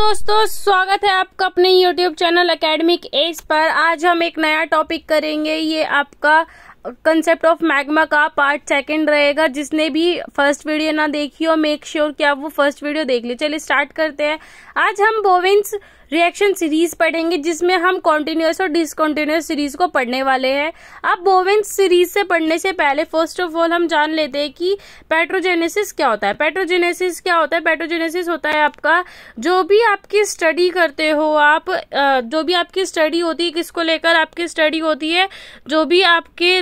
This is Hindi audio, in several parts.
दोस्तों स्वागत है आपका अपने YouTube channel academic as per आज हम एक नया टॉपिक करेंगे ये आपका कंसेप्ट ऑफ मैग्मा का पार्ट सेकंड रहेगा जिसने भी फर्स्ट वीडियो ना देखी हो मेक श्योर sure कि आप वो फर्स्ट वीडियो देख ली चलिए स्टार्ट करते हैं आज हम बोविंस रिएक्शन सीरीज पढ़ेंगे जिसमें हम कॉन्टीन्यूस और डिसकॉन्टीन्यूस सीरीज को पढ़ने वाले हैं अब बोविन सीरीज से पढ़ने से पहले फर्स्ट ऑफ ऑल हम जान लेते हैं कि पेट्रोजेनेसिस क्या होता है पेट्रोजेनेसिस क्या होता है पेट्रोजेनेसिस होता है आपका जो भी आपकी स्टडी करते हो आप जो भी आपकी स्टडी होती है किसको लेकर आपकी स्टडी होती है जो भी आपके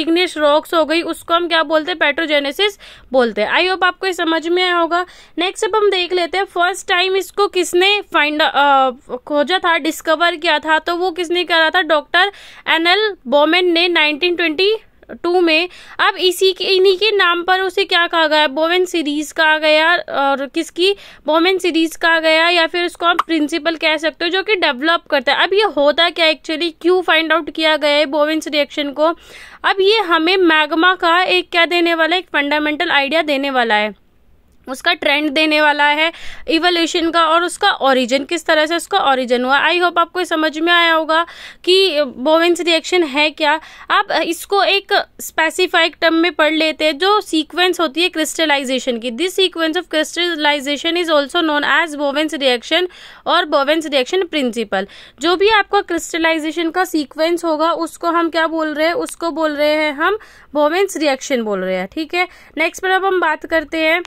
इग्निश रॉक्स हो गई उसको हम क्या बोलते हैं पेट्रोजेनेसिस बोलते हैं आई होप आपको समझ में आया होगा नेक्स्ट अब हम देख लेते हैं फर्स्ट टाइम इसको किसने फाइंड खोजा था डिस्कवर किया था तो वो किसने करा था डॉक्टर एन एल बोमेन ने 1922 टू में अब इसी के इन्हीं के नाम पर उसे क्या कहा गया बोमेन सीरीज कहा गया और किसकी बोमेन सीरीज कहा गया या फिर उसको आप प्रिंसिपल कह सकते हो जो कि डेवलप करता है अब ये होता क्या एक्चुअली क्यों फाइंड आउट किया गया है बोवेंस रिएक्शन को अब ये हमें मैग्मा का एक क्या देने वाला है एक फंडामेंटल आइडिया देने वाला है उसका ट्रेंड देने वाला है इवोल्यूशन का और उसका ओरिजिन किस तरह से उसका ओरिजिन हुआ आई होप आपको समझ में आया होगा कि बोवेंस रिएक्शन है क्या आप इसको एक स्पेसिफाइड टर्म में पढ़ लेते हैं जो सीक्वेंस होती है क्रिस्टलाइजेशन की this sequence of crystallization is also known as Bowen's reaction और बोवेंस रिएक्शन प्रिंसिपल जो भी आपका क्रिस्टलाइजेशन का सीक्वेंस होगा उसको हम क्या बोल रहे हैं उसको बोल रहे हैं हम बोवेंस रिएक्शन बोल रहे हैं ठीक है नेक्स्ट पर अब हम बात करते हैं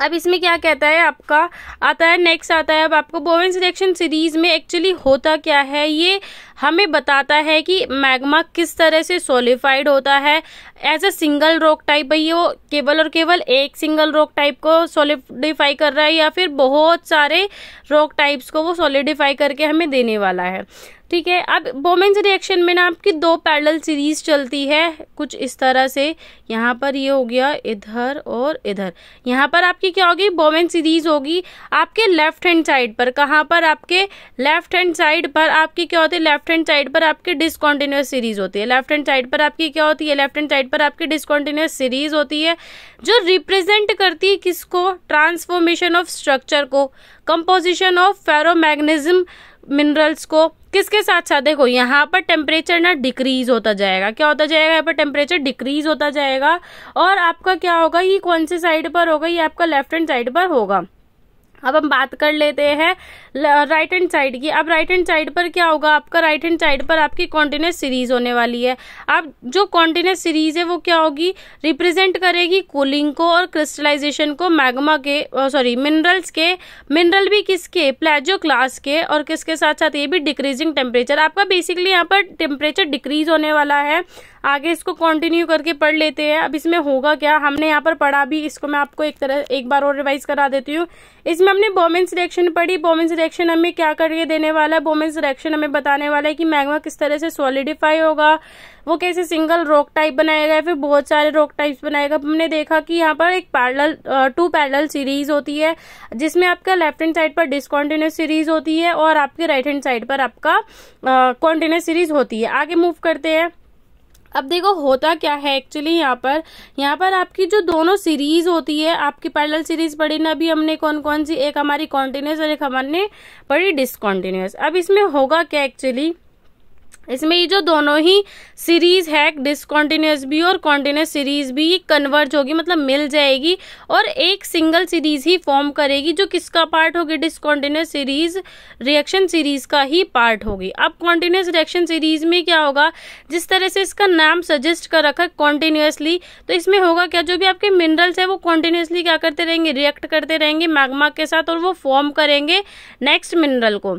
अब इसमें क्या कहता है आपका आता है नेक्स्ट आता है अब आपको बोवेन सिलेक्शन सीरीज में एक्चुअली होता क्या है ये हमें बताता है कि मैग्मा किस तरह से सोलिफाइड होता है as a single rock type है वो केवल और केवल एक सिंगल रॉक टाइप को सोलिडिफाई कर रहा है या फिर बहुत सारे रॉक टाइप्स को वो सोलिडिफाई करके हमें देने वाला है ठीक है अब बोमेंस रिएक्शन में ना आपकी दो पैरेलल सीरीज चलती है कुछ इस तरह से यहाँ पर ये हो गया इधर और इधर यहाँ पर आपकी क्या होगी बोमेन सीरीज होगी आपके लेफ्ट हैंड साइड पर कहाँ पर आपके लेफ्ट हैंड साइड पर आपके क्या होते हैं लेफ्ट लेफ्ट हैंड साइड पर आपकी डिसकॉन्टिन्यूस सीरीज होती है लेफ्ट हैंड साइड पर आपकी क्या होती है लेफ्ट हैंड साइड पर आपकी डिसकॉन्टिन्यूस सीरीज होती है जो रिप्रेजेंट करती है किसको ट्रांसफॉर्मेशन ऑफ स्ट्रक्चर को कंपोजिशन ऑफ फेरोमैग्नेजम मिनरल्स को किसके साथ साथ देखो यहाँ पर टेम्परेचर ना डिक्रीज होता जाएगा क्या होता जाएगा यहाँ पर टेम्परेचर डिक्रीज होता जाएगा और आपका क्या होगा ये कौन से साइड पर होगा ये आपका लेफ्ट हैंड साइड पर होगा अब हम बात कर लेते हैं राइट हैंड साइड की अब राइट हैंड साइड पर क्या होगा आपका राइट हैंड साइड पर आपकी कॉन्टिन्यूस सीरीज होने वाली है अब जो कॉन्टिन्यूस सीरीज है वो क्या होगी रिप्रेजेंट करेगी कूलिंग को और क्रिस्टलाइजेशन को मैग्मा के सॉरी मिनरल्स के मिनरल भी किसके प्लेजो क्लास के और किसके साथ साथ ये भी डिक्रीजिंग टेम्परेचर आपका बेसिकली यहाँ पर टेम्परेचर डिक्रीज होने वाला है आगे इसको कंटिन्यू करके पढ़ लेते हैं अब इसमें होगा क्या हमने यहाँ पर पढ़ा भी इसको मैं आपको एक तरह एक बार और रिवाइज करा देती हूँ इसमें इसमें हमने बोमेंस रिएक्शन पढ़ी बोमेंस रिएक्शन हमें क्या करके देने वाला है बोमेंस रिएक्शन हमें बताने वाला है कि मैग्मा किस तरह से सॉलिडिफाई होगा वो कैसे सिंगल रॉक टाइप बनाएगा फिर बहुत सारे रॉक टाइप्स बनाएगा हमने देखा कि यहाँ पर एक पैरल टू पैरल सीरीज होती है जिसमें आपका लेफ्ट हैंड साइड पर डिसकॉन्टिन्यूस सीरीज होती है और आपके राइट हैंड साइड पर आपका कॉन्टिन्यूस सीरीज होती है आगे मूव करते हैं अब देखो होता क्या है एक्चुअली यहाँ पर यहाँ पर आपकी जो दोनों सीरीज होती है आपकी पैरेलल सीरीज पढ़ी ना अभी हमने कौन कौन सी एक हमारी कॉन्टिन्यूस और एक हमारे पढ़ी डिसकॉन्टिन्यूस अब इसमें होगा क्या एक्चुअली इसमें ये जो दोनों ही सीरीज़ है डिसकॉन्टीन्यूस भी और कॉन्टीन्यूस सीरीज़ भी कन्वर्ज होगी मतलब मिल जाएगी और एक सिंगल सीरीज़ ही फॉर्म करेगी जो किसका पार्ट होगी डिसकॉन्टीन्यूस सीरीज़ रिएक्शन सीरीज़ का ही पार्ट होगी अब कॉन्टीन्यूस रिएक्शन सीरीज़ में क्या होगा जिस तरह से इसका नाम सजेस्ट कर रखा है कॉन्टीन्यूसली तो इसमें होगा क्या जो भी आपके मिनरल्स हैं वो कॉन्टीन्यूसली क्या करते रहेंगे रिएक्ट करते रहेंगे मैग्मा के साथ और वो फॉर्म करेंगे नेक्स्ट मिनरल को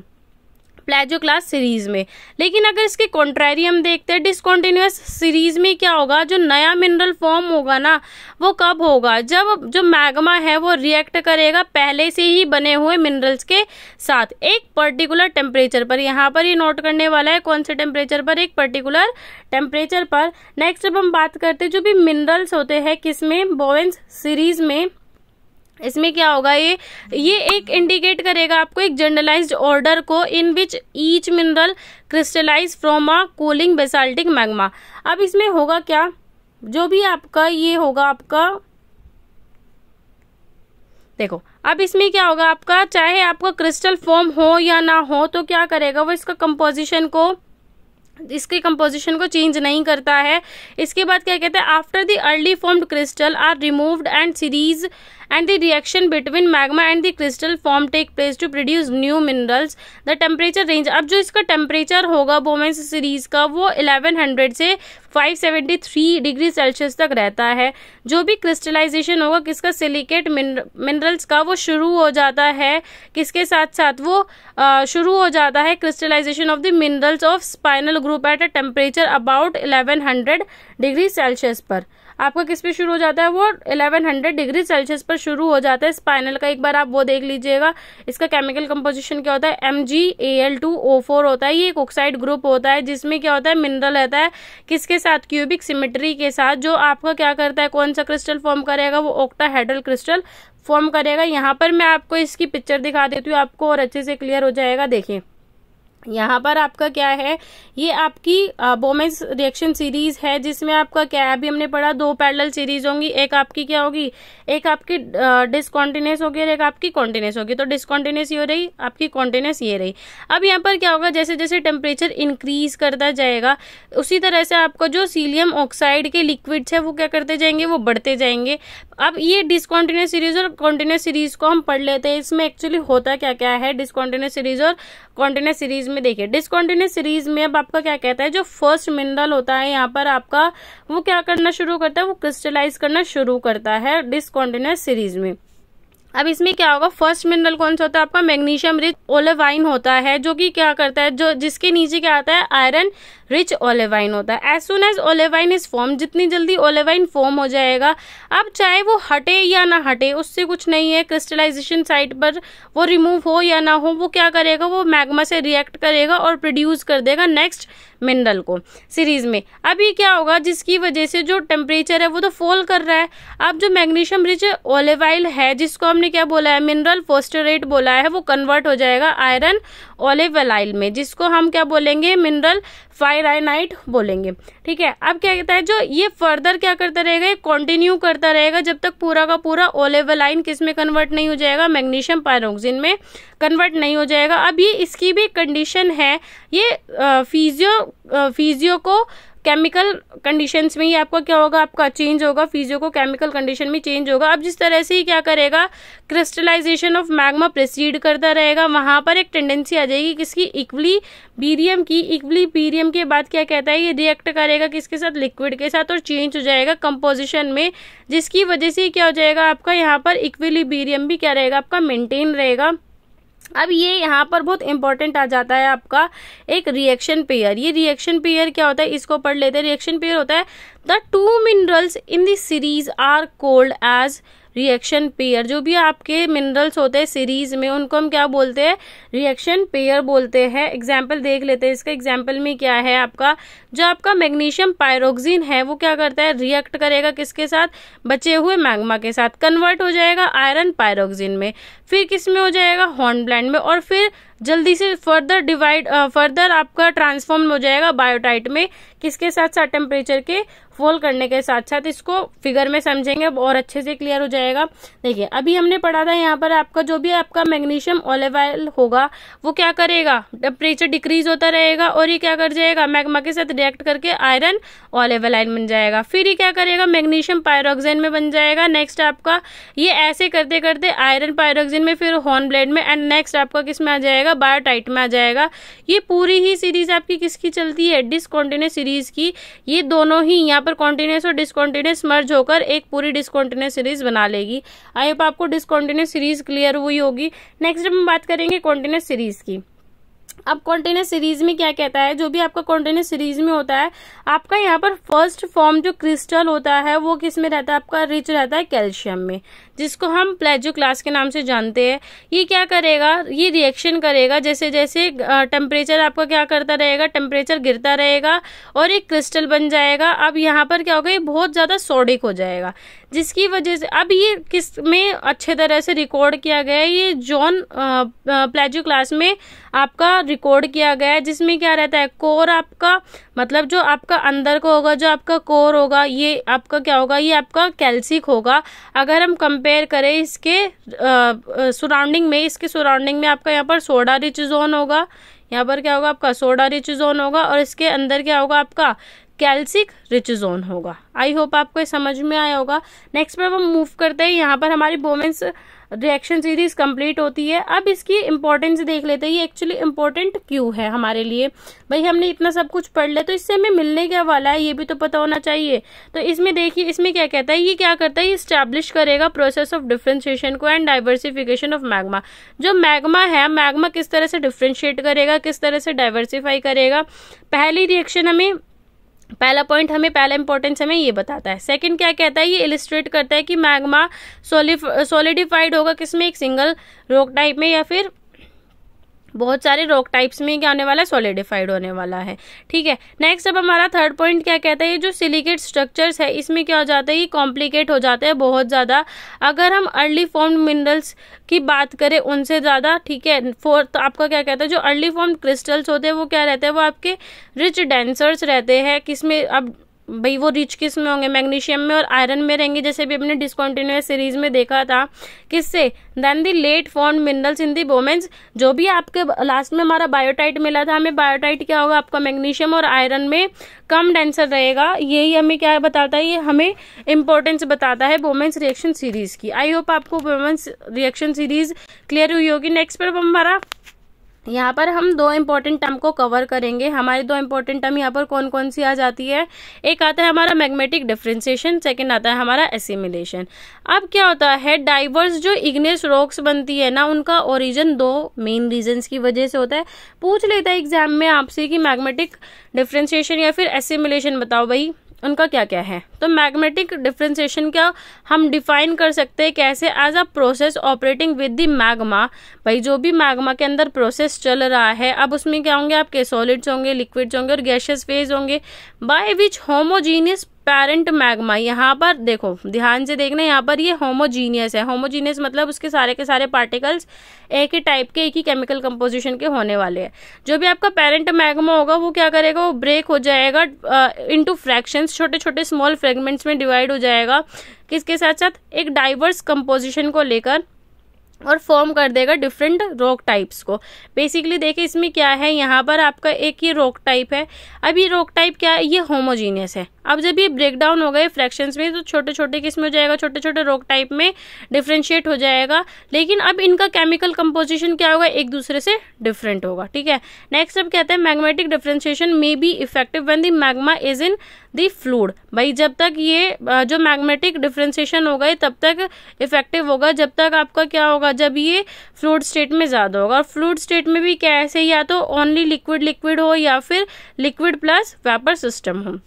प्लेजो क्लास सीरीज़ में लेकिन अगर इसके कॉन्ट्रेरी हम देखते हैं डिसकॉन्टिन्यूस सीरीज़ में क्या होगा जो नया मिनरल फॉर्म होगा ना वो कब होगा जब जो मैग्मा है वो रिएक्ट करेगा पहले से ही बने हुए मिनरल्स के साथ एक पर्टिकुलर टेम्परेचर पर यहाँ पर ही नोट करने वाला है कौन से टेम्परेचर पर एक पर्टिकुलर टेम्परेचर पर नेक्स्ट जब हम बात करते हैं जो भी मिनरल्स होते हैं किसमें बोवेंस सीरीज़ में इसमें क्या होगा ये ये एक इंडिकेट करेगा आपको एक जनरलाइज्ड ऑर्डर को in which each mineral crystallize from a cooling basaltic magma अब इसमें होगा क्या जो भी आपका ये होगा आपका देखो अब इसमें क्या होगा आपका चाहे आपका क्रिस्टल फॉर्म हो या ना हो तो क्या करेगा वो इसका कंपोजिशन को इसके कंपोजिशन को चेंज नहीं करता है इसके बाद क्या कहते हैं after the early formed crystal are removed and series and the reaction between magma and the crystal form take place to produce new minerals the temperature range अब जो इसका टेम्परेचर होगा वोमेंस सीरीज का वो 1100 से 573 डिग्री सेल्सियस तक रहता है जो भी क्रिस्टलाइजेशन होगा किसका सिलिकेट मिनरल्स का वो शुरू हो जाता है किसके साथ साथ वो शुरू हो जाता है crystallization of the minerals of spinel group at a temperature about 1100 degree Celsius पर आपका किस पे शुरू हो जाता है वो 1100 डिग्री सेल्सियस पर शुरू हो जाता है स्पाइनल का एक बार आप वो देख लीजिएगा इसका केमिकल कंपोजिशन क्या होता है M G A L two O four होता है ये एक ऑक्साइड ग्रुप होता है जिसमें क्या होता है मिनरल रहता है किसके साथ क्यूबिक सिमेट्री के साथ जो आपका क्या करता है कौन सा क्रिस्टल फॉर्म करेगा वो हेड्रल क्रिस्टल फॉर्म करेगा यहाँ पर मैं आपको इसकी पिक्चर दिखा देती हूँ आपको और अच्छे से क्लियर हो जाएगा देखें यहाँ पर आपका क्या है ये आपकी बोमेंस रिएक्शन सीरीज है जिसमें आपका क्या है अभी हमने पढ़ा दो पैरेलल सीरीज होंगी एक आपकी क्या होगी एक आपकी डिसकॉन्टिन्यूस होगी और एक आपकी कॉन्टिन्यूस होगी तो डिसकॉन्टिन्यूस ये रही आपकी कॉन्टिन्यूस ये रही अब यहाँ पर क्या होगा जैसे जैसे टेम्परेचर इंक्रीज करता जाएगा उसी तरह से आपका जो सीलियम ऑक्साइड के लिक्विड्स है वो क्या करते जाएंगे वो बढ़ते जाएंगे अब ये डिसकॉन्टिन्यूस सीरीज और कॉन्टिन्यूस सीरीज को हम पढ़ लेते हैं इसमें एक्चुअली होता क्या क्या है डिसकॉन्टिन्यूस सीरीज और कॉन्टिन्यूस सीरीज में देखिए डिसकॉन्टिन्यूस सीरीज में अब आपका क्या कहता है जो फर्स्ट मिनरल होता है यहाँ पर आपका वो क्या करना शुरू करता है वो क्रिस्टलाइज करना शुरू करता है डिसकॉन्टिन्यूस सीरीज में अब इसमें क्या होगा फर्स्ट मिनरल कौन सा होता है आपका मैग्नीशियम रिच ओलेवाइन होता है जो कि क्या करता है जो जिसके नीचे क्या आता है आयरन रिच ओलेवाइन होता है as soon as olivine is form जितनी जल्दी ओलेवाइन फॉर्म हो जाएगा अब चाहे वो हटे या ना हटे उससे कुछ नहीं है क्रिस्टलाइजेशन साइट पर वो रिमूव हो या ना हो वो क्या करेगा वो मैग्मा से रिएक्ट करेगा और प्रोड्यूस कर देगा नेक्स्ट मिनरल को सीरीज में अभी क्या होगा जिसकी वजह से जो टेम्परेचर है वो तो फॉल कर रहा है अब जो मैग्नीशियम रिच ओलेवाइल है जिसको हमने क्या बोला है मिनरल फोस्टोरेट बोला है वो कन्वर्ट हो जाएगा आयरन ओलेवेलाइल में जिसको हम क्या बोलेंगे मिनरल फाइव डायराइनाइट बोलेंगे ठीक है अब क्या कहता है जो ये फर्दर क्या करता रहेगा ये कंटिन्यू करता रहेगा जब तक पूरा का पूरा ओलेवलाइन किस में कन्वर्ट नहीं हो जाएगा मैग्नीशियम पायरोक्सिन में कन्वर्ट नहीं हो जाएगा अब ये इसकी भी कंडीशन है ये physio physico chemical conditions में ही आपका क्या होगा आपका चेंज होगा फीजो को केमिकल कंडीशन में चेंज होगा अब जिस तरह से ही क्या करेगा क्रिस्टलाइजेशन ऑफ मैग्मा प्रोसीड करता रहेगा वहाँ पर एक टेंडेंसी आ जाएगी किसकी इक्वली बीरियम की इक्वली बीरियम के बाद क्या कहता है ये रिएक्ट करेगा किसके साथ लिक्विड के साथ और चेंज हो जाएगा कंपोजिशन में जिसकी वजह से क्या हो जाएगा आपका यहाँ पर इक्वली भी क्या रहेगा आपका मेंटेन रहेगा अब ये यहाँ पर बहुत इंपॉर्टेंट आ जाता है आपका एक रिएक्शन पेयर ये रिएक्शन पेयर क्या होता है इसको पढ़ लेते हैं रिएक्शन पेयर होता है the two minerals in this series are called as reaction pair जो भी आपके मिनरल्स होते हैं सीरीज में उनको हम क्या बोलते हैं रिएक्शन पेयर बोलते हैं एग्जाम्पल देख लेते हैं इसका एग्जाम्पल में क्या है आपका जो आपका मैग्नीशियम पायरोक्सिन है वो क्या करता है रिएक्ट करेगा किसके साथ बचे हुए मैग्मा के साथ कन्वर्ट हो जाएगा आयरन पायरोक्सिन में फिर किस में हो जाएगा ब्लैंड में और फिर जल्दी से फर्दर डिवाइड फर्दर आपका ट्रांसफॉर्म हो जाएगा बायोटाइट में किसके साथ साथ टेम्परेचर के फॉल करने के साथ साथ इसको फिगर में समझेंगे और अच्छे से क्लियर हो जाएगा देखिए अभी हमने पढ़ा था यहाँ पर आपका जो भी आपका मैग्नीशियम ऑलिव ऑयल होगा वो क्या करेगा टेम्परेचर डिक्रीज होता रहेगा और ये क्या कर जाएगा मैग्मा के साथ रिएक्ट करके आयरन ऑलिव ऑयल बन जाएगा फिर ये क्या करेगा मैग्नीशियम पायरोक्जेन में बन जाएगा नेक्स्ट आपका ये ऐसे करते करते आयरन पायरोक्जेन में फिर हॉर्न ब्लेड में एंड नेक्स्ट आपका किस में आ जाएगा जाएगा बायोटाइट में आ जाएगा ये पूरी ही सीरीज आपकी किसकी चलती है डिसकॉन्टिन्यूस सीरीज की ये दोनों ही यहाँ पर कॉन्टिन्यूस और डिसकॉन्टिन्यूस मर्ज होकर एक पूरी डिसकॉन्टिन्यूस सीरीज बना लेगी आई होप आपको डिसकॉन्टिन्यूस सीरीज क्लियर हुई होगी नेक्स्ट हम बात करेंगे कॉन्टिन्यूस सीरीज की अब कॉन्टेनस सीरीज में क्या कहता है जो भी आपका कॉन्टेनस सीरीज में होता है आपका यहाँ पर फर्स्ट फॉर्म जो क्रिस्टल होता है वो किस में रहता है आपका रिच रहता है कैल्शियम में जिसको हम प्लेजो क्लास के नाम से जानते हैं ये क्या करेगा ये रिएक्शन करेगा जैसे जैसे टेम्परेचर आपका क्या करता रहेगा टेम्परेचर गिरता रहेगा और एक क्रिस्टल बन जाएगा अब यहाँ पर क्या होगा ये बहुत ज़्यादा सोडिक हो जाएगा जिसकी वजह से अब ये किस में अच्छे तरह से रिकॉर्ड किया गया है ये जॉन प्लेजो क्लास में आपका रिकॉर्ड किया गया है जिसमें क्या रहता है कोर आपका मतलब जो आपका अंदर का होगा जो आपका कोर होगा ये आपका क्या होगा ये आपका कैल्सिक होगा अगर हम कंपेयर करें इसके सराउंडिंग में इसके सराउंडिंग में आपका यहाँ पर सोडा रिच जोन होगा यहाँ पर क्या होगा आपका सोडा रिच जोन होगा और इसके अंदर क्या होगा आपका कैल्सिक रिच जोन होगा आई होप आपको समझ में आया होगा नेक्स्ट पर हम मूव करते हैं यहाँ पर हमारी बोमेंस रिएक्शन सीरीज कंप्लीट होती है अब इसकी इंपॉर्टेंस देख लेते हैं ये एक्चुअली इंपॉर्टेंट क्यों है हमारे लिए भाई हमने इतना सब कुछ पढ़ लिया तो इससे हमें मिलने क्या वाला है ये भी तो पता होना चाहिए तो इसमें देखिए इसमें क्या कहता है ये क्या करता है ये स्टैब्लिश करेगा प्रोसेस ऑफ डिफ्रेंशिएशन को एंड डाइवर्सिफिकेशन ऑफ मैगमा जो मैगमा है मैगमा किस तरह से डिफ्रेंशिएट करेगा किस तरह से डाइवर्सिफाई करेगा पहली रिएक्शन हमें पहला पॉइंट हमें पहला इंपॉर्टेंस हमें ये बताता है सेकंड क्या कहता है ये इलिस्ट्रेट करता है कि मैग्मा सोलिडिफाइड होगा किसमें एक सिंगल रॉक टाइप में या फिर बहुत सारे रॉक टाइप्स में क्या होने वाला है सॉलिडिफाइड होने वाला है ठीक है नेक्स्ट अब हमारा थर्ड पॉइंट क्या कहता है जो सिलिकेट स्ट्रक्चर्स है इसमें क्या हो जाता है ये कॉम्प्लिकेट हो जाते हैं बहुत ज़्यादा अगर हम अर्ली फॉर्म्ड मिनरल्स की बात करें उनसे ज़्यादा ठीक है फोर्थ तो आपका क्या कहता है जो अर्ली फॉर्म क्रिस्टल्स होते हैं वो क्या रहते हैं वो आपके रिच डेंसर्स रहते हैं किसमें अब भाई वो रिच किस में होंगे मैग्नीशियम में और आयरन में रहेंगे जैसे भी अपने डिस्कॉन्टिन्यूस सीरीज में देखा था किससे then the late form minerals in the Bowen's जो भी आपके लास्ट में हमारा बायोटाइट मिला था हमें बायोटाइट क्या होगा आपका मैग्नीशियम और आयरन में कम डेंसर रहेगा यही हमें क्या बताता है ये हमें इंपॉर्टेंस बताता है वोमेंस रिएक्शन सीरीज की आई होप आपको वोमेंस रिएक्शन सीरीज क्लियर हुई होगी नेक्स्ट पर हमारा यहाँ पर हम दो इम्पॉर्टेंट टर्म को कवर करेंगे हमारे दो इम्पॉर्टेंट टर्म यहाँ पर कौन कौन सी आ जाती है एक आता है हमारा मैग्नेटिक डिफ्रेंसिएशन सेकेंड आता है हमारा एसिमिलेशन अब क्या होता है डाइवर्स जो इग्नेस रॉक्स बनती है ना उनका ओरिजन दो मेन रीजन की वजह से होता है पूछ लेता है एग्जाम में आपसे कि मैग्नेटिक डिफ्रेंसिएशन या फिर एसिमिलेशन बताओ भाई उनका क्या क्या है तो मैग्नेटिक डिफ्रेंसिएशन का हम डिफाइन कर सकते हैं कैसे as a process operating with the magma भाई जो भी मैग्मा के अंदर प्रोसेस चल रहा है अब उसमें क्या होंगे आपके सॉलिड्स होंगे लिक्विड्स होंगे और गैशियस फेज होंगे by which homogeneous parent magma यहाँ पर देखो ध्यान से देखना यहाँ पर ये होमोजीनियस है होमोजीनियस मतलब उसके सारे के सारे पार्टिकल्स एक ही टाइप के एक ही केमिकल कंपोजिशन के होने वाले हैं जो भी आपका पेरेंट मैग्मा होगा वो क्या करेगा वो ब्रेक हो जाएगा इंटू फ्रैक्शन छोटे छोटे स्मॉल फ्रेगमेंट्स में डिवाइड हो जाएगा किसके साथ साथ एक डाइवर्स कंपोजिशन को लेकर और फॉर्म कर देगा डिफरेंट रोक टाइप्स को बेसिकली देखिए इसमें क्या है यहाँ पर आपका एक ही रोक टाइप है अब ये रोक टाइप क्या है ये होमोजीनियस है अब जब ये ब्रेक डाउन हो गए फ्रैक्शंस में तो छोटे छोटे किस्म हो जाएगा छोटे छोटे रोक टाइप में डिफ्रेंशिएट हो जाएगा लेकिन अब इनका केमिकल कंपोजिशन क्या होगा एक दूसरे से डिफरेंट होगा ठीक है नेक्स्ट अब कहते हैं magnetic differentiation may be effective when the magma is in the fluid भाई जब तक ये जो मैग्नेटिक डिफ्रेंशिएशन होगा ये तब तक इफेक्टिव होगा जब तक आपका क्या होगा जब ये फ्लूड स्टेट में ज़्यादा होगा और फ्लूड स्टेट में भी क्या ऐसे या तो ओनली लिक्विड लिक्विड हो या फिर लिक्विड प्लस वेपर सिस्टम हो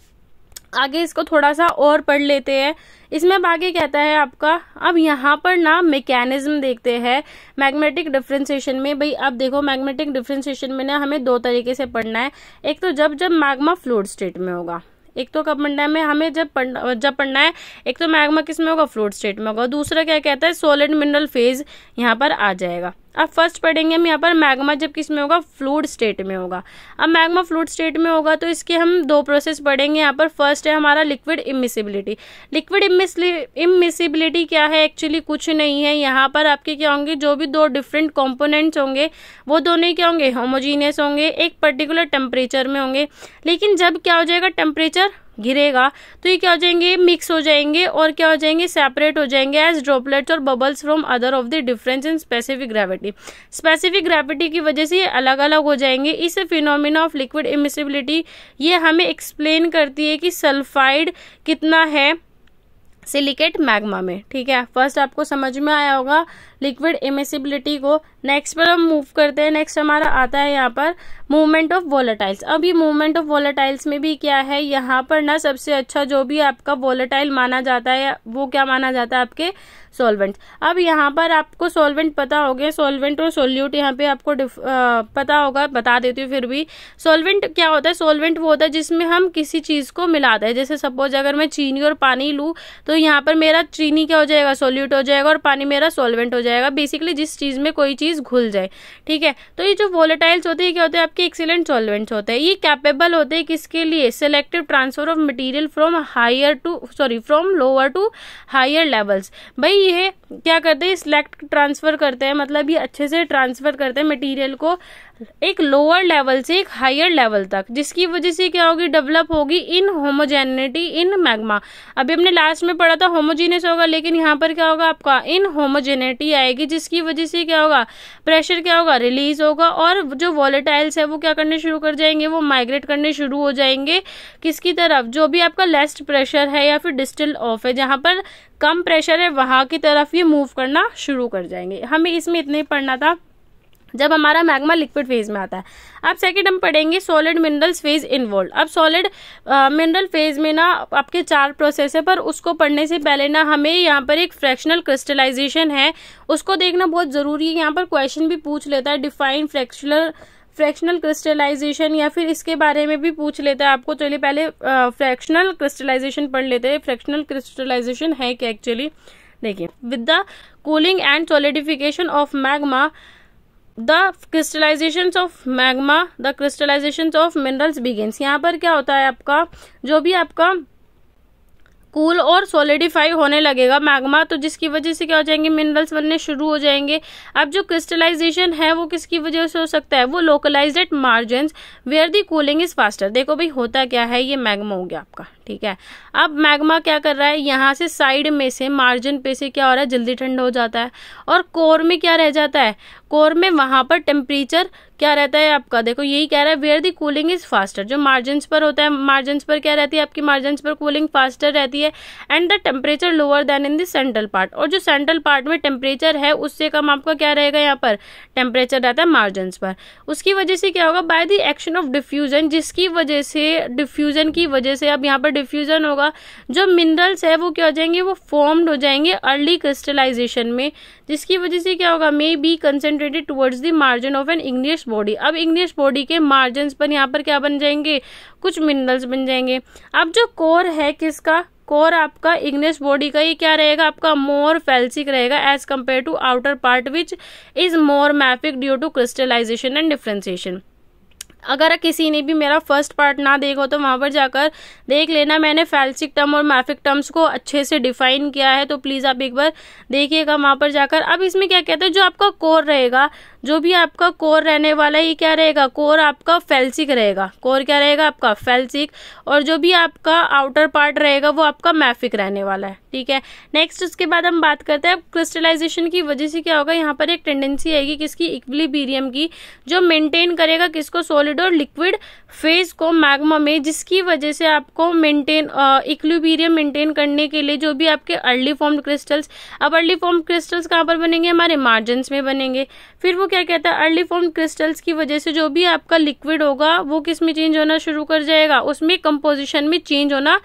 आगे इसको थोड़ा सा और पढ़ लेते हैं इसमें अब आगे कहता है आपका अब यहाँ पर ना मैकेनिज्म देखते हैं मैग्नेटिक डिफ्रेंसिएशन में भाई अब देखो मैग्नेटिक डिफ्रेंसिएशन में ना हमें दो तरीके से पढ़ना है एक तो जब जब मैग्मा फ्लूड स्टेट में होगा एक तो कब पढ़ना है हमें जब पढ़ना जब पढ़ना है एक तो मैग्मा किस में होगा फ्लूड स्टेट में होगा दूसरा क्या कहता है सॉलिड मिनरल फेज यहाँ पर आ जाएगा अब फर्स्ट पढ़ेंगे हम यहाँ पर मैग्मा किस में होगा फ्लूड स्टेट में होगा अब मैग्मा फ्लूड स्टेट में होगा तो इसके हम दो प्रोसेस पढ़ेंगे यहाँ पर फर्स्ट है हमारा लिक्विड इमिसिबिलिटी लिक्विड इमिसिबिलिटी क्या है एक्चुअली कुछ नहीं है यहाँ पर आपके क्या होंगे जो भी दो डिफरेंट कॉम्पोनेंट्स होंगे वो दोनों क्या होंगे होमोजीनियस होंगे एक पर्टिकुलर टेम्परेचर में होंगे लेकिन जब क्या हो जाएगा टेम्परेचर गिरेगा तो ये क्या हो जाएंगे मिक्स हो जाएंगे और क्या हो जाएंगे सेपरेट हो जाएंगे एज ड्रॉपलेट्स और bubbles from other of the difference in specific gravity specific gravity की वजह से ये अलग अलग हो जाएंगे इस फिनोमिना ऑफ लिक्विड इमिसिबिलिटी ये हमें एक्सप्लेन करती है कि सल्फाइड कितना है सिलिकेट मैग्मा में ठीक है फर्स्ट आपको समझ में आया होगा लिक्विड इमेसिबिलिटी को नेक्स्ट पर हम मूव करते हैं नेक्स्ट हमारा आता है यहाँ पर मूवमेंट ऑफ वॉलेटाइल्स अब ये मूवमेंट ऑफ वॉलेटाइल्स में भी क्या है यहाँ पर ना सबसे अच्छा जो भी आपका वॉलेटाइल माना जाता है वो क्या माना जाता है आपके सॉल्वेंट अब यहाँ पर आपको सॉल्वेंट पता हो गया सॉल्वेंट और सोल्यूट यहाँ पे आपको आ, पता होगा बता देती हूँ फिर भी सॉल्वेंट क्या होता है सॉल्वेंट वो होता है जिसमें हम किसी चीज़ को मिलाते हैं जैसे सपोज अगर मैं चीनी और पानी लूँ तो यहाँ पर मेरा चीनी क्या हो जाएगा सोल्यूट हो जाएगा और पानी मेरा सोलवेंट हो जाएगा बेसिकली जिस चीज़ में कोई चीज़ घुल जाए ठीक है तो ये जो वॉलेटाइल्स होते हैं क्या होते हैं आपके के एक्सीलेंट सॉल्वेंट्स होते हैं ये कैपेबल होते हैं किसके लिए selective transfer of material from higher to sorry from lower to higher levels भाई ये क्या करते हैं सेलेक्ट ट्रांसफर करते हैं मतलब ये अच्छे से ट्रांसफर करते हैं मटीरियल को एक लोअर लेवल से एक हायर लेवल तक जिसकी वजह से क्या होगी डेवलप होगी इन होमोजेनिटी इन मैग्मा अभी हमने लास्ट में पढ़ा था होमोजेनियस होगा लेकिन यहां पर क्या होगा आपका इन होमोजेनिटी आएगी जिसकी वजह से क्या होगा प्रेशर क्या होगा रिलीज होगा और जो वॉलेटाइल्स है वो क्या करने शुरू कर जाएंगे वो माइग्रेट करने शुरू हो जाएंगे किसकी तरफ जो भी आपका लेस्ट प्रेशर है या फिर डिस्टल ऑफ है जहां पर कम प्रेशर है वहां की तरफ ये मूव करना शुरू कर जाएंगे हमें इसमें इतने ही पढ़ना था जब हमारा मैग्मा लिक्विड फेज में आता है अब सेकेंड हम पढ़ेंगे सॉलिड मिनरल्स फेज इन्वॉल्व अब सॉलिड मिनरल फेज में ना आपके चार प्रोसेस है पर उसको पढ़ने से पहले ना हमें यहाँ पर एक फ्रैक्शनल क्रिस्टलाइजेशन है उसको देखना बहुत ज़रूरी है यहाँ पर क्वेश्चन भी पूछ लेता है डिफाइन फ्रैक्शनल फ्रैक्शनल क्रिस्टलाइजेशन या फिर इसके बारे में भी पूछ लेता है आपको चलिए पहले फ्रैक्शनल क्रिस्टलाइजेशन पढ़ लेते हैं फ्रैक्शनल क्रिस्टलाइजेशन है क्या एक्चुअली देखिए with the cooling and solidification of magma the crystallization of magma the crystallization of minerals begins यहाँ पर क्या होता है आपका जो भी आपका कूल और सॉलिडिफाई होने लगेगा मैग्मा तो जिसकी वजह से क्या हो जाएंगे मिनरल्स बनने शुरू हो जाएंगे अब जो क्रिस्टलाइजेशन है वो किसकी वजह से हो सकता है वो localize at margin where the cooling is faster देखो भाई होता क्या है ये मैग्मा हो गया आपका ठीक है अब मैग्मा क्या कर रहा है यहाँ से साइड में से मार्जिन पे से क्या हो रहा है जल्दी ठंडा हो जाता है और कोर में क्या रह जाता है कोर में वहाँ पर टेम्परेचर क्या रहता है आपका देखो यही कह रहा है where the cooling is faster जो मार्जिन पर होता है मार्जिन पर क्या रहती है आपकी मार्जिन पर कूलिंग फास्टर रहती है and the temperature lower than in the central part और जो सेंट्रल पार्ट में टेम्परेचर है उससे कम आपका क्या रहेगा यहाँ पर टेम्परेचर रहता है मार्जिन पर उसकी वजह से क्या होगा by the action of diffusion जिसकी वजह से डिफ्यूजन की वजह से अब यहाँ पर डिफ्यूजन होगा जो मिनरल्स है वो क्या हो जाएंगे वो फॉर्म्ड हो जाएंगे अर्ली क्रिस्टलाइजेशन में जिसकी वजह से क्या होगा may be concentrated towards the margin of an English body अब इग्नियस बॉडी के मार्जिन पर यहाँ पर क्या बन जाएंगे कुछ मिनरल्स बन जाएंगे अब जो कोर है किसका कोर आपका इग्नेस बॉडी का ये क्या रहेगा आपका मोर फेल्सिक रहेगा as compare to outer part which is more mafic due to crystallization and differentiation अगर किसी ने भी मेरा फर्स्ट पार्ट ना देखो तो वहाँ पर जाकर देख लेना मैंने फैल्सिक टर्म और मैफिक टर्म्स को अच्छे से डिफाइन किया है तो प्लीज़ आप एक बार देखिएगा वहाँ पर जाकर अब इसमें क्या कहते हैं जो आपका कोर रहेगा जो भी आपका कोर रहने वाला है ये क्या रहेगा कोर आपका फेल्सिक रहेगा कोर क्या रहेगा आपका फेल्सिक और जो भी आपका आउटर पार्ट रहेगा वो आपका मैफिक रहने वाला है ठीक है नेक्स्ट उसके बाद हम बात करते हैं क्रिस्टलाइजेशन की वजह से क्या होगा यहाँ पर एक टेंडेंसी आएगी किसकी इक्विलिब्रियम की जो मेंटेन करेगा किसको सॉलिड और लिक्विड फेज को मैग्मा में जिसकी वजह से आपको मेंटेन इक्विबीरियम मेंटेन करने के लिए जो भी आपके अर्ली फॉर्म क्रिस्टल्स अब अर्ली फॉर्म क्रिस्टल्स कहाँ पर बनेंगे हमारे मार्जिन में बनेंगे फिर वो क्या कहता है अर्ली फॉर्म क्रिस्टल्स की वजह से जो भी आपका लिक्विड होगा वो किस में चेंज होना शुरू कर जाएगा उसमें कंपोजिशन में चेंज होना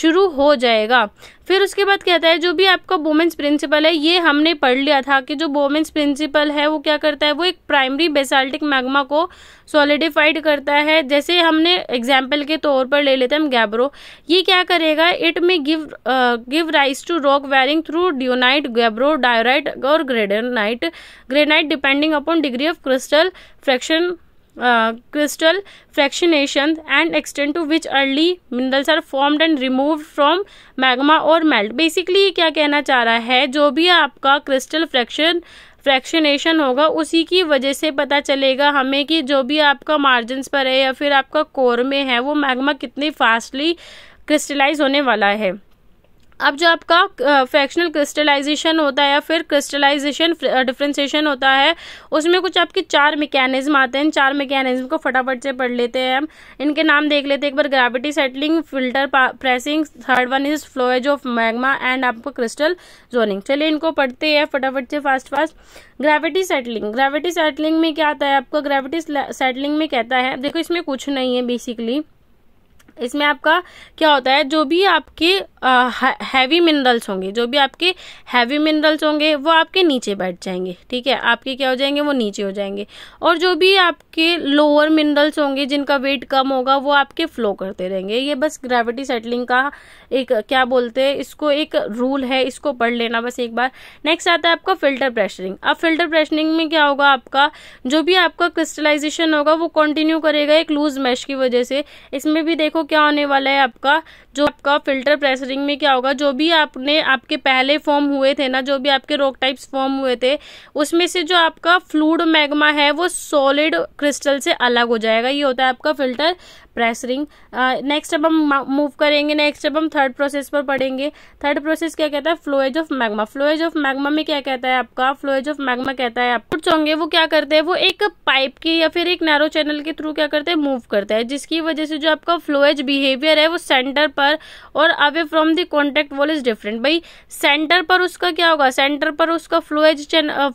शुरू हो जाएगा फिर उसके बाद कहता है जो भी आपका वोमेंस प्रिंसिपल है ये हमने पढ़ लिया था कि जो वोमेंस प्रिंसिपल है वो क्या करता है वो एक प्राइमरी बेसाल्टिक मैग्मा को सॉलिडिफाइड करता है जैसे हमने एग्जाम्पल के तौर पर ले लेते हैं हम गैब्रो ये क्या करेगा it may give give rise to rock varying through dunite gabbro diorite और granodiorite granite depending upon degree of crystal fraction crystal fractionation and extend to which early minerals are formed and remove from magma और मेल्ट बेसिकली ये क्या कहना चाह रहा है जो भी आपका क्रिस्टल फ्रैक्शन फ्रैक्शनेशन होगा उसी की वजह से पता चलेगा हमें कि जो भी आपका मार्जिनस पर है या फिर आपका कोर में है वो मैग्मा कितनी फास्टली क्रिस्टलाइज होने वाला है अब जो आपका फ्रैक्शनल क्रिस्टलाइजेशन होता है या फिर क्रिस्टलाइजेशन डिफ्रेंसिएशन होता है उसमें कुछ आपके चार मैकेनिज्म आते हैं चार मैकेनिज्म को फटाफट से पढ़ लेते हैं हम इनके नाम देख लेते हैं एक बार gravity settling filter pressing third one is flowage of magma and आपको क्रिस्टल जोनिंग चलिए इनको पढ़ते हैं फटाफट से fast fast gravity settling gravity settling में क्या आता है आपका ग्रेविटी सेटलिंग में कहता है देखो इसमें कुछ नहीं है बेसिकली इसमें आपका क्या होता है जो भी आपके हैवी मिनरल्स होंगे जो भी आपके हैवी मिनरल्स होंगे वो आपके नीचे बैठ जाएंगे ठीक है आपके क्या हो जाएंगे वो नीचे हो जाएंगे और जो भी आपके लोअर मिनरल्स होंगे जिनका वेट कम होगा वो आपके फ्लो करते रहेंगे ये बस ग्रेविटी सेटलिंग का एक क्या बोलते हैं इसको एक रूल है इसको पढ़ लेना बस एक बार नेक्स्ट आता है आपका फिल्टर प्रेशरिंग अब फिल्टर प्रेशरिंग में क्या होगा आपका जो भी आपका क्रिस्टलाइजेशन होगा वो कंटिन्यू करेगा एक लूज मैश की वजह से इसमें भी देखो क्या होने वाला है आपका जो आपका फिल्टर प्रेसरिंग में क्या होगा जो भी आपने आपके पहले फॉर्म हुए थे ना जो भी आपके रोक टाइप्स फॉर्म हुए थे उसमें से जो आपका फ्लूड मैग्मा है वो सॉलिड क्रिस्टल से अलग हो जाएगा ये होता है आपका फिल्टर प्रेस रिंग नेक्स्ट अब हम मूव करेंगे नेक्स्ट अब हम थर्ड प्रोसेस पर पढ़ेंगे थर्ड प्रोसेस क्या कहता है flowage of magma flowage of magma में क्या कहता है आपका फ्लोएज ऑफ मैग्मा कहता है आप कुछ होंगे वो क्या करते हैं वो एक पाइप के या फिर एक नैरो चैनल के थ्रू क्या करते हैं मूव करता है जिसकी वजह से जो आपका फ्लोएज बिहेवियर है वो सेंटर पर और away from the contact wall is different भाई सेंटर पर उसका क्या होगा सेंटर पर उसका फ्लोएज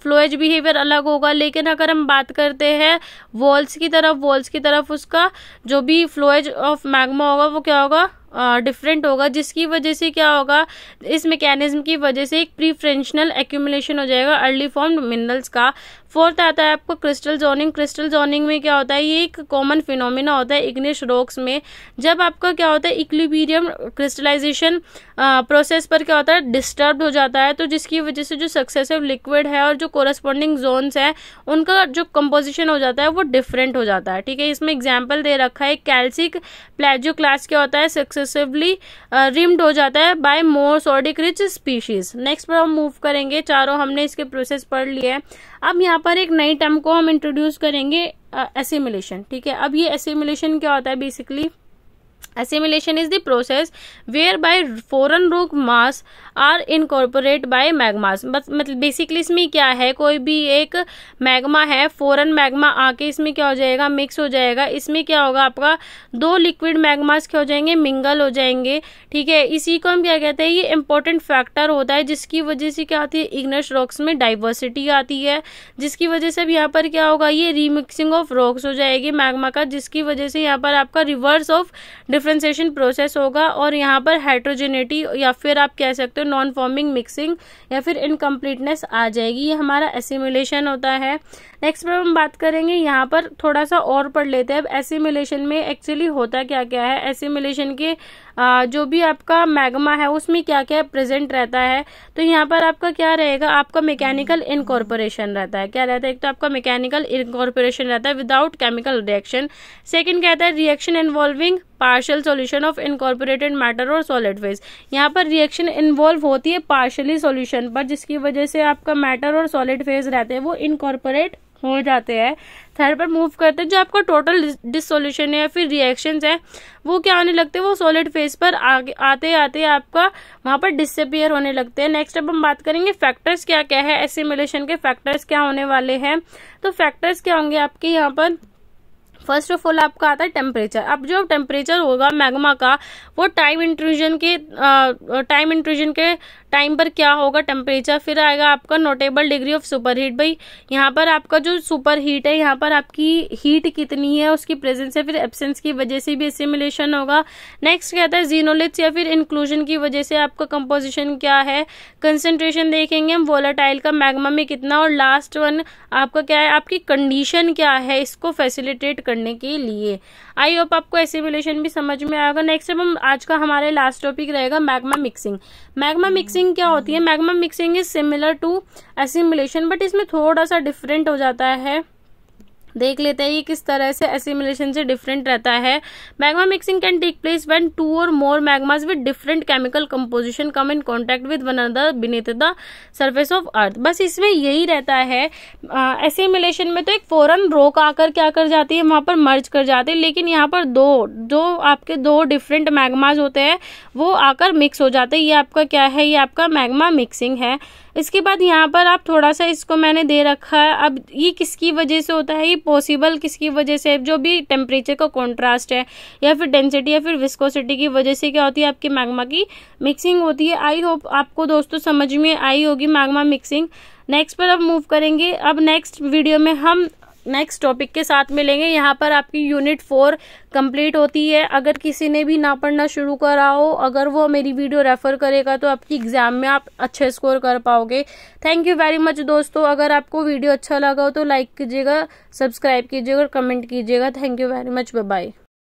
फ्लोएज बिहेवियर अलग होगा लेकिन अगर हम बात करते हैं वॉल्स की तरफ वॉल्स की तरफ उसका जो भी फ्लोएज ऑफ मैग्मा होगा वो क्या होगा डिफरेंट होगा जिसकी वजह से क्या होगा इस मैकेनिज्म की वजह से एक प्रीफ्रेंशनल एक्यूमुलेशन हो जाएगा अर्ली फॉर्म मिनरल्स का फोर्थ आता है आपको क्रिस्टल जोनिंग क्रिस्टल जोनिंग में क्या होता है ये एक कॉमन फिनोमिना होता है इग्निश रॉक्स में जब आपका क्या होता है इक्लिबीरियम क्रिस्टलाइजेशन प्रोसेस पर क्या होता है डिस्टर्ब हो जाता है तो जिसकी वजह से जो सक्सेसिव लिक्विड है और जो कोरस्पॉन्डिंग जोन्स हैं उनका जो कंपोजिशन हो जाता है वो डिफरेंट हो जाता है ठीक है इसमें एग्जाम्पल दे रखा है कैल्सिक प्लेजो क्लास क्या होता है सक्सेस सक्सेसिवली रिम्ड uh, हो जाता है by more sodic rich species next पर हम मूव करेंगे चारों हमने इसके प्रोसेस पढ़ लिए है अब यहाँ पर एक नई टर्म को हम इंट्रोड्यूस करेंगे एसिमिलेशन uh, ठीक है अब ये एसिमुलेशन क्या होता है basically is the process whereby foreign rock mass are incorporate by magmas मतलब बेसिकली इसमें क्या है कोई भी एक मैग्मा है फॉरन मैग्मा आके इसमें क्या हो जाएगा मिक्स हो जाएगा इसमें क्या होगा आपका दो लिक्विड मैगमास क्या हो जाएंगे मिंगल हो जाएंगे ठीक है इसी को हम क्या कहते हैं ये इंपॉर्टेंट फैक्टर होता है जिसकी वजह से क्या आती है इग्नस रॉक्स में डाइवर्सिटी आती है जिसकी वजह से अब यहाँ पर क्या होगा ये रीमिक्सिंग ऑफ रॉक्स हो जाएगी मैगमा का जिसकी वजह से यहाँ पर आपका रिवर्स ऑफ डिफ्रेंसीशन प्रोसेस होगा और यहाँ पर हाइड्रोजेनिटी या फिर आप कह सकते हो नॉन फॉर्मिंग मिक्सिंग या फिर इनकम्प्लीटनेस आ जाएगी ये हमारा एसिमुलेशन होता है नेक्स्ट पर हम बात करेंगे यहाँ पर थोड़ा सा और पढ़ लेते हैं अब एसिमुलेशन में एक्चुअली होता क्या क्या है एसिमुलेशन के जो भी आपका मैग्मा है उसमें क्या क्या प्रेजेंट रहता है तो यहाँ पर आपका क्या रहेगा आपका मैकेनिकल इनकॉर्पोरेशन रहता है क्या रहता है एक तो आपका मैकेनिकल इनकॉर्पोरेशन रहता है विदाउट केमिकल रिएक्शन सेकेंड कहता है reaction involving partial solution of incorporated matter और सॉलिड फेज यहाँ पर रिएक्शन इन्वॉल्व होती है पार्शियली सॉल्यूशन पर जिसकी वजह से आपका मैटर और सॉलिड फेज रहते हैं वो इनकॉर्पोरेट हो जाते हैं थर्ड पर मूव करते हैं जो आपका टोटल डिसोल्यूशन है या फिर रिएक्शंस हैं वो क्या होने लगते हैं वो सॉलिड फेस पर आगे आते आते आपका वहाँ पर डिसअपियर होने लगते हैं नेक्स्ट अब हम बात करेंगे फैक्टर्स क्या क्या है एसिमुलेशन के फैक्टर्स क्या होने वाले हैं तो फैक्टर्स क्या होंगे आपके यहाँ पर फर्स्ट ऑफ ऑल आपका आता है टेम्परेचर अब जो टेम्परेचर होगा मैग्मा का वो टाइम इंट्रूजन के टाइम इंट्रूजन के टाइम पर क्या होगा टेम्परेचर फिर आएगा आपका notable degree of superheat भाई यहाँ पर आपका जो सुपर हीट है यहाँ पर आपकी हीट कितनी है उसकी प्रेजेंस या फिर एबसेंस की वजह से भी एसिमुलेशन होगा नेक्स्ट क्या है जीनोलिथ्स या फिर इंक्लूजन की वजह से आपका कंपोजिशन क्या है कंसेंट्रेशन देखेंगे हम वोलाटाइल का मैग्मा में कितना और लास्ट वन आपका क्या है आपकी कंडीशन क्या है इसको फैसिलिटेट करने के लिए आई होप आपको एसिमुलेशन भी समझ में आएगा नेक्स्ट अब हम आज का हमारे लास्ट टॉपिक रहेगा मैग्मा मिक्सिंग मैग्मा मिक्सिंग क्या होती है magma mixing is similar to assimilation but इसमें थोड़ा सा डिफरेंट हो जाता है देख लेते हैं ये किस तरह से एसिमिलेशन से डिफरेंट रहता है magma mixing can take place when two और more magmas with different chemical composition come in contact with one another beneath the surface of earth बस इसमें यही रहता है एसिमिलेशन में तो एक फॉरन रोक आकर क्या कर जाती है वहाँ पर मर्ज कर जाती है लेकिन यहाँ पर दो जो आपके दो डिफरेंट मैगमाज होते हैं वो आकर मिक्स हो जाते हैं ये आपका क्या है ये आपका मैगमा मिक्सिंग है इसके बाद यहाँ पर आप थोड़ा सा इसको मैंने दे रखा है अब ये किसकी वजह से होता है ये पॉसिबल किसकी वजह से जो भी टेम्परेचर का कॉन्ट्रास्ट है या फिर डेंसिटी या फिर विस्कोसिटी की वजह से क्या होती है आपकी मैग्मा की मिक्सिंग होती है आई होप आपको दोस्तों समझ में आई होगी मैग्मा मिक्सिंग नेक्स्ट पर अब मूव करेंगे अब नेक्स्ट वीडियो में हम नेक्स्ट टॉपिक के साथ मिलेंगे यहाँ पर आपकी यूनिट फोर कंप्लीट होती है अगर किसी ने भी ना पढ़ना शुरू करा हो अगर वो मेरी वीडियो रेफर करेगा तो आपकी एग्जाम में आप अच्छे स्कोर कर पाओगे थैंक यू वेरी मच दोस्तों अगर आपको वीडियो अच्छा लगा हो तो लाइक कीजिएगा सब्सक्राइब कीजिएगा और कमेंट कीजिएगा thank you very much bye